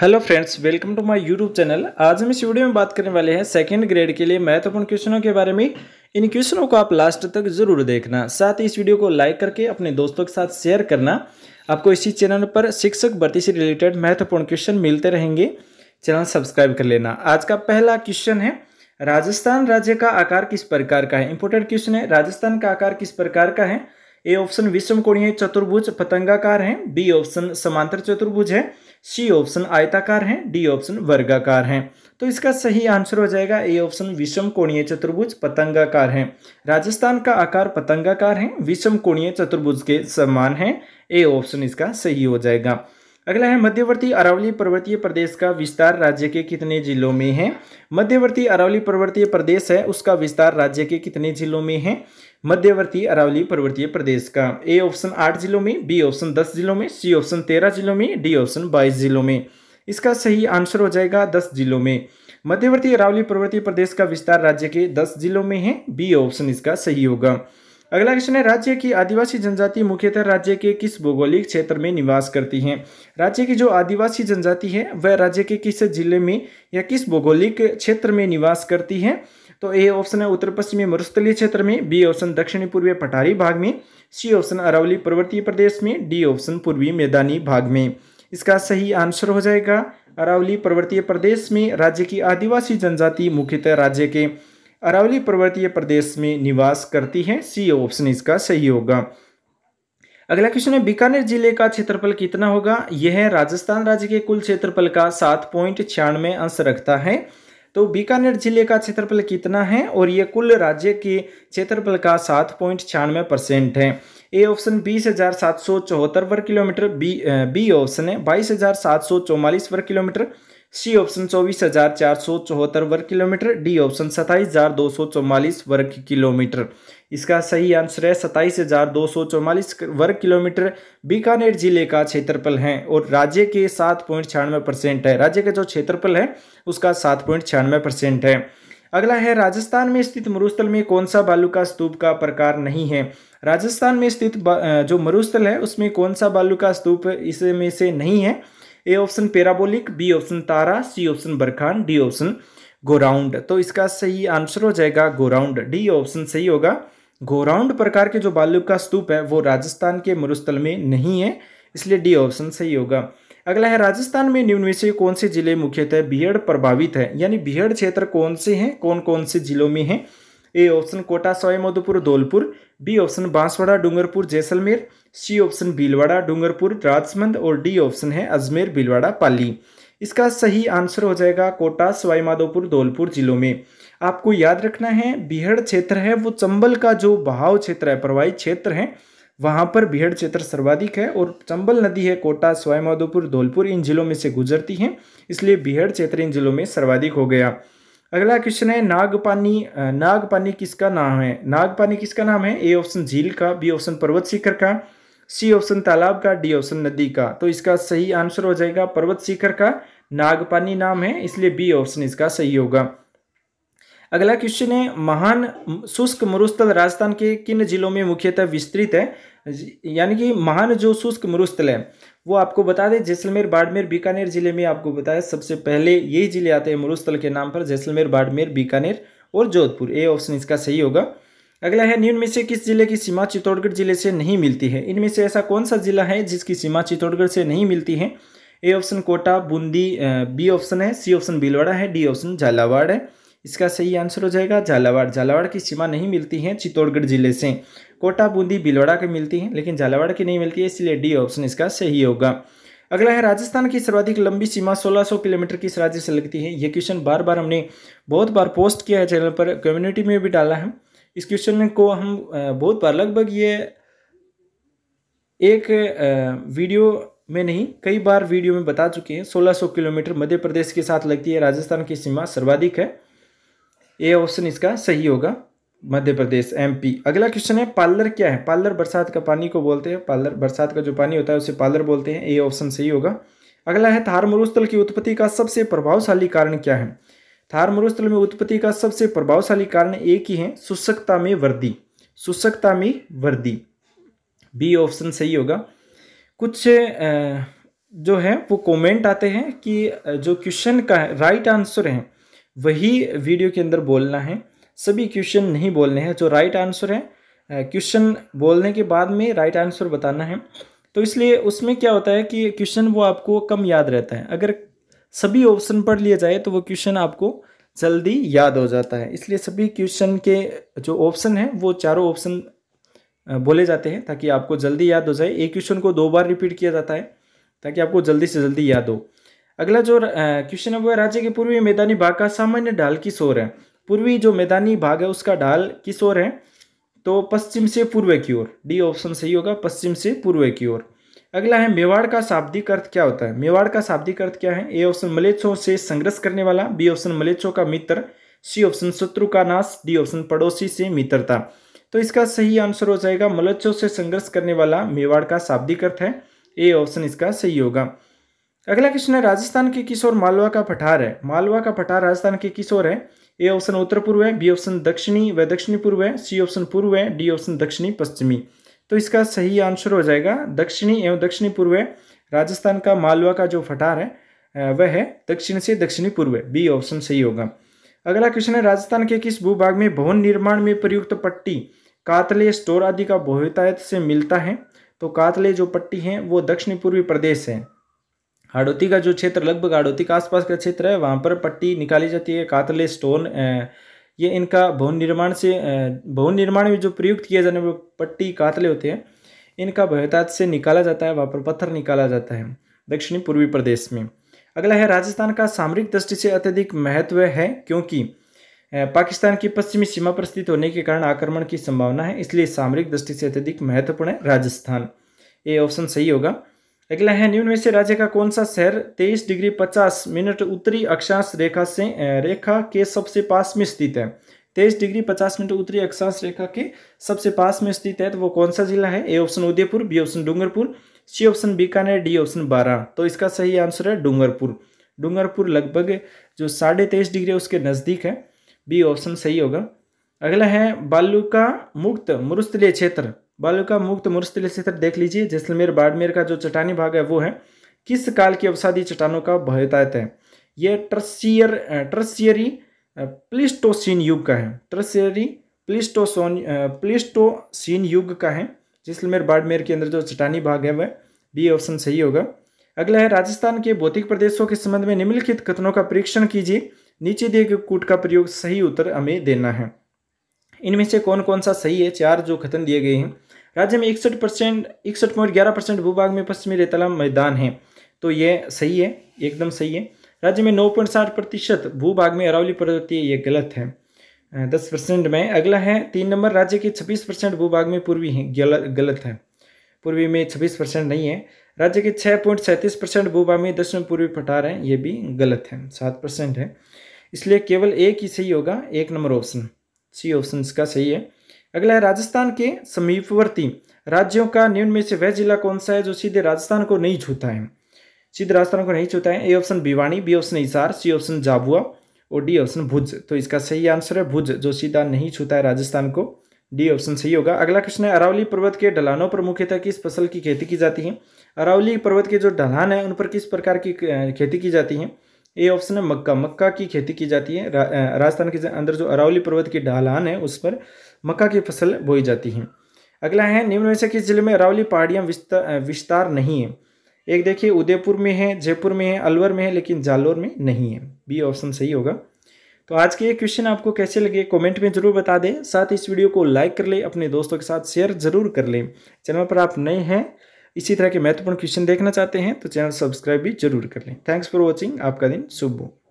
hello friends welcome to my YouTube channel आज हम इस वीडियो में बात करने वाले हैं सेकंड ग्रेड के लिए महत्वपूर्ण क्वेश्चनों के बारे में इन क्वेश्चनों को आप लास्ट तक जरूर देखना साथ ही इस वीडियो को लाइक करके अपने दोस्तों के साथ शेयर करना आपको इसी चैनल पर शिक्षक भर्ती से रिलेटेड महत्वपूर्ण क्वेश्चन मिलते रहेंगे चैनल सब्सक्राइब कर लेना आज का पहला क्वेश्चन है राजस्थान राज्य का आकार किस प्रकार का है इंपोर्टेंट क्वेश्चन है राजस्थान का आकार किस प्रकार का है ए ऑप्शन विषमकोणीय चतुर्भुज पतंगाकार है बी ऑप्शन समांतर चतुर्भुज है सी ऑप्शन आयताकार है डी ऑप्शन वर्गाकार है तो इसका सही आंसर हो जाएगा ए ऑप्शन विषम कोणीय चतुर्भुज पतंगाकार है राजस्थान का आकार पतंगाकार है विषम कोणीय चतुर्भुज के समान है ए ऑप्शन इसका सही हो जाएगा अगला है मध्यवर्ती अरावली पर्वतीय प्रदेश का विस्तार राज्य के कितने जिलों में है मध्यवर्ती अरावली पर्वतीय प्रदेश है उसका विस्तार राज्य के कितने जिलों में है मध्यवर्ती अरावली पर्वतीय प्रदेश का ए ऑप्शन आठ जिलों में बी ऑप्शन दस जिलों में सी ऑप्शन तेरह जिलों में डी ऑप्शन बाईस जिलों में इसका सही आंसर हो जाएगा दस जिलों में मध्यवर्ती अरावली पर्वतीय प्रदेश का विस्तार राज्य के दस जिलों में है बी ऑप्शन इसका सही होगा अगला क्वेश्चन है राज्य की आदिवासी जनजाति मुख्यतः राज्य के किस भौगोलिक क्षेत्र में निवास करती है राज्य की जो आदिवासी जनजाति है वह राज्य के किस जिले में या किस भौगोलिक क्षेत्र में निवास करती है तो ए ऑप्शन है उत्तर पश्चिमी मरुस्थलीय क्षेत्र में बी ऑप्शन दक्षिणी पूर्वी पठारी भाग में सी ऑप्शन अरावली पर्वतीय प्रदेश में डी ऑप्शन पूर्वी मैदानी भाग में इसका सही आंसर हो जाएगा अरावली पर्वतीय प्रदेश में राज्य की आदिवासी जनजाति मुख्यतः राज्य के अरावली पर्वतीय प्रदेश में निवास करती हैं सी ऑप्शन इसका सही होगा अगला क्वेश्चन है बीकानेर जिले का क्षेत्रफल कितना होगा यह राजस्थान राज्य के कुल क्षेत्रफल का सात पॉइंट छियानवे अंश रखता है तो बीकानेर जिले का क्षेत्रफल कितना है और यह कुल राज्य के क्षेत्रफल का सात पॉइंट छियानवे परसेंट है ए ऑप्शन बीस हजार सात सौ चौहत्तर वर्ग किलोमीटर बी बी ऑप्शन है बाईस हजार सात सौ चौवालीस वर्ग किलोमीटर सी ऑप्शन चौबीस हजार चार सौ चौहत्तर वर्ग किलोमीटर डी ऑप्शन सताईस हजार दो सौ चौवालीस वर्ग किलोमीटर इसका सही आंसर है सताईस हजार दो सौ चौवालीस वर्ग किलोमीटर बीकानेर जिले का क्षेत्रफल है और राज्य के सात पॉइंट छियानवे परसेंट है राज्य का जो क्षेत्रफल है उसका सात पॉइंट छियानवे परसेंट है अगला है राजस्थान में स्थित मरुस्थल में कौन सा बालू का स्तूप का प्रकार नहीं है राजस्थान में स्थित जो मरुस्थल है उसमें कौन सा बालू का स्तूप इसमें से नहीं है A option parabolic B option तारा C option barchan D option गोराउंड तो इसका सही आंसर हो जाएगा गोराउंड डी ऑप्शन सही होगा गोराउंड प्रकार के जो बालू का स्तूप है वो राजस्थान के मरुस्थल में नहीं है इसलिए डी ऑप्शन सही होगा अगला है राजस्थान में निम्न में से कौन से जिले मुख्यतः बीहड़ प्रभावित है यानी बीहड़ क्षेत्र कौन से हैं कौन कौन से जिलों में हैं A option Kota Sawai Madhopur Dholpur B option Banswara Dungarpur Jaisalmer C option Bhilwara Dungarpur Rajsamand और डी ऑप्शन है अजमेर भीलवाड़ा पाली इसका सही आंसर हो जाएगा कोटा सवाईमाधोपुर धौलपुर जिलों में आपको याद रखना है बिहड़ क्षेत्र है वो चंबल का जो बहाव क्षेत्र है प्रवाही क्षेत्र है वहाँ पर बिहड़ क्षेत्र सर्वाधिक है और चंबल नदी है कोटा सवाईमाधोपुर धौलपुर इन जिलों में से गुजरती है इसलिए बिहड़ क्षेत्र इन जिलों में सर्वाधिक हो गया अगला क्वेश्चन है नागपानी नागपानी किसका नाम है नागपानी किसका नाम है ए ऑप्शन झील का बी ऑप्शन पर्वत शिखर का सी ऑप्शन तालाब का डी ऑप्शन नदी का तो इसका सही आंसर हो जाएगा पर्वत शिखर का नागपानी नाम है इसलिए बी ऑप्शन इसका सही होगा अगला क्वेश्चन है महान शुष्क मरुस्थल राजस्थान के किन जिलों में मुख्यतः विस्तृत है यानी कि महान जो शुष्क मरुस्थल है वो आपको बता दें जैसलमेर बाड़मेर बीकानेर जिले में आपको बताया सबसे पहले यही जिले आते हैं मरुस्थल के नाम पर जैसलमेर बाड़मेर बीकानेर और जोधपुर ए ऑप्शन इसका सही होगा अगला है निम्न में से किस जिले की सीमा चित्तौड़गढ़ जिले से नहीं मिलती है इनमें से ऐसा कौन सा जिला है जिसकी सीमा चित्तौड़गढ़ से नहीं मिलती है A option Kota Bundi B option है सी ऑप्शन भीलवाड़ा है डी ऑप्शन झालावाड़ है इसका सही आंसर हो जाएगा झालावाड़ झालावाड़ की सीमा नहीं मिलती है चित्तौड़गढ़ जिले से कोटा बूंदी भिलवाड़ा की मिलती है लेकिन झालावाड़ की नहीं मिलती है इसलिए डी ऑप्शन इसका सही होगा अगला है राजस्थान की सर्वाधिक लंबी सीमा 1600 किलोमीटर किस राज्य से लगती है ये क्वेश्चन बार बार हमने बहुत बार पोस्ट किया है चैनल पर कम्युनिटी में भी डाला है इस क्वेश्चन को हम बहुत बार लगभग ये एक वीडियो में नहीं कई बार वीडियो में बता चुके हैं 1600 किलोमीटर मध्य प्रदेश के साथ लगती है राजस्थान की सीमा सर्वाधिक है ए ऑप्शन इसका सही होगा मध्य प्रदेश एमपी अगला क्वेश्चन है पार्लर क्या है पार्लर बरसात का पानी को बोलते हैं पार्लर बरसात का जो पानी होता है उसे पार्लर बोलते हैं ए ऑप्शन सही होगा अगला है थार मरुस्थल की उत्पत्ति का सबसे प्रभावशाली कारण क्या है थार मरुस्थल में उत्पत्ति का सबसे प्रभावशाली कारण एक ही है सुशक्ता में वृद्धि सुशक्ता में वृद्धि बी ऑप्शन सही होगा कुछ जो है वो कमेंट आते हैं कि जो क्वेश्चन का राइट आंसर है वही वीडियो के अंदर बोलना है सभी क्वेश्चन नहीं बोलने हैं जो राइट आंसर है क्वेश्चन बोलने के बाद में राइट आंसर बताना है तो इसलिए उसमें क्या होता है कि क्वेश्चन वो आपको कम याद रहता है अगर सभी ऑप्शन पढ़ लिए जाए तो वो क्वेश्चन आपको जल्दी याद हो जाता है इसलिए सभी क्वेश्चन के जो ऑप्शन हैं वो चारों ऑप्शन बोले जाते हैं ताकि आपको जल्दी याद हो जाए एक क्वेश्चन को दो बार रिपीट किया जाता है ताकि आपको जल्दी से जल्दी याद हो अगला जो क्वेश्चन है वो है राज्य के पूर्वी मैदानी भाग का सामान्य ढाल किस ओर है पूर्वी जो मैदानी भाग है उसका ढाल किस ओर है तो पश्चिम से पूर्व की ओर डी ऑप्शन सही होगा पश्चिम से पूर्व की ओर अगला है मेवाड़ का शाब्दिक अर्थ क्या होता है मेवाड़ का शाब्दिक अर्थ क्या है ए ऑप्शन मलेच्छों से संघर्ष करने वाला बी ऑप्शन मलेच्छों का मित्र सी ऑप्शन शत्रु का नाश डी ऑप्शन पड़ोसी से मित्रता तो इसका सही आंसर हो जाएगा मलेच्छों से संघर्ष करने वाला मेवाड़ का शाब्दिक अर्थ है ए ऑप्शन इसका सही होगा अगला क्वेश्चन है राजस्थान के किशोर मालवा का पठार है मालवा का पठार राजस्थान के किशोर है ए ऑप्शन उत्तर पूर्व है बी ऑप्शन दक्षिणी व दक्षिणी पूर्व है सी ऑप्शन पूर्व है डी ऑप्शन दक्षिणी पश्चिमी तो इसका सही आंसर हो जाएगा दक्षिणी एवं दक्षिणी पूर्व है राजस्थान का मालवा का जो पठार है वह है दक्षिण से दक्षिणी पूर्व है बी ऑप्शन सही होगा अगला क्वेश्चन है राजस्थान के किस भूभाग में भवन निर्माण में प्रयुक्त पट्टी कातले स्टोर आदि का बहुतायत से मिलता है तो कातले जो पट्टी है वो दक्षिणी पूर्वी प्रदेश है हाड़ौती का जो क्षेत्र लगभग हाड़ौती का आसपास का क्षेत्र है वहाँ पर पट्टी निकाली जाती है कातले स्टोन ये इनका भवन निर्माण से भवन निर्माण में जो प्रयुक्त किया जाने वाले पट्टी कातले होते हैं इनका भव्यता से निकाला जाता है वहाँ पर पत्थर निकाला जाता है दक्षिणी पूर्वी प्रदेश में अगला है राजस्थान का सामरिक दृष्टि से अत्यधिक महत्व है क्योंकि पाकिस्तान की पश्चिमी सीमा पर स्थित होने के कारण आक्रमण की संभावना है इसलिए सामरिक दृष्टि से अत्यधिक महत्वपूर्ण है राजस्थान ये ऑप्शन सही होगा अगला है न्यून में से राज्य का कौन सा शहर 23 डिग्री 50 मिनट उत्तरी अक्षांश रेखा से रेखा के सबसे पास में स्थित है 23 डिग्री 50 मिनट उत्तरी अक्षांश रेखा के सबसे पास में स्थित है तो वो कौन सा जिला है A option Udaipur B option Dungarpur C option Bikaner D option बारह तो इसका सही आंसर है डूंगरपुर डूंगरपुर लगभग जो साढ़े तेईस डिग्री उसके नज़दीक है बी ऑप्शन सही होगा अगला है बालू का मुक्त मरुस्थलीय क्षेत्र का मुक्त मुरस्तिल क्षेत्र देख लीजिए जैसलमेर बाड़मेर का जो चटानी भाग है वो है किस काल की अवसादी चट्टानों का भयतायत है ये ट्रसियर ट्रसियरी प्लिस्टोसिन युग का है ट्रसियरी प्लिस्टोसोन प्लिस्टोसिन युग का है जैसलमेर बाड़मेर के अंदर जो चट्टानी भाग है वह बी ऑप्शन सही होगा अगला है राजस्थान के भौतिक प्रदेशों के संबंध में निम्नलिखित कथनों का परीक्षण कीजिए नीचे दिए गए कूट का प्रयोग सही उत्तर हमें देना है इनमें से कौन कौन सा सही है चार जो खतन दिए गए हैं राज्य में इकसठ परसेंट इकसठ पॉइंट ग्यारह परसेंट भूभाग में पश्चिमी रेतलाम मैदान है तो ये सही है एकदम सही है राज्य में नौ पॉइंट साठ प्रतिशत भूभाग में अरावली पर्वतीय ये गलत है दस परसेंट में अगला है तीन नंबर राज्य के छब्बीस परसेंट भूभाग में पूर्वी है गलत है पूर्वी में छब्बीस परसेंट नहीं है राज्य के छः पॉइंट सैंतीस परसेंट भूभाग में दसवें पूर्वी पठार हैं ये भी गलत है सात परसेंट है इसलिए केवल एक ही सही होगा एक नंबर ऑप्शन सी ऑप्शन इसका सही है अगला है राजस्थान के समीपवर्ती राज्यों का निम्न में से वह जिला कौन सा है जो सीधे राजस्थान को नहीं छूता है सीधे राजस्थान को नहीं छूता है A option Bhiwani B option Hisar C option Jhabua और डी ऑप्शन भुज तो इसका सही आंसर है भुज जो सीधा नहीं छूता है राजस्थान को डी ऑप्शन सही होगा अगला क्वेश्चन है अरावली पर्वत के ढलानों पर मुख्यतः किस फसल की खेती की जाती है अरावली पर्वत के जो ढलान है उन पर किस प्रकार की खेती की जाती है ए ऑप्शन है मक्का मक्का की खेती की जाती है रा, राजस्थान के अंदर जो अरावली पर्वत की ढालान है उस पर मक्का की फसल बोई जाती है अगला है निम्न में से किस जिले में अरावली पहाड़ियाँ विस्तार नहीं है एक देखिए उदयपुर में है जयपुर में है अलवर में है लेकिन जालोर में नहीं है बी ऑप्शन सही होगा तो आज के ये क्वेश्चन आपको कैसे लगे कमेंट में ज़रूर बता दें साथ इस वीडियो को लाइक कर लें अपने दोस्तों के साथ शेयर ज़रूर कर लें चैनल पर आप नए हैं इसी तरह के महत्वपूर्ण क्वेश्चन देखना चाहते हैं तो चैनल सब्सक्राइब भी जरूर कर लें थैंक्स फॉर वॉचिंग आपका दिन शुभ हो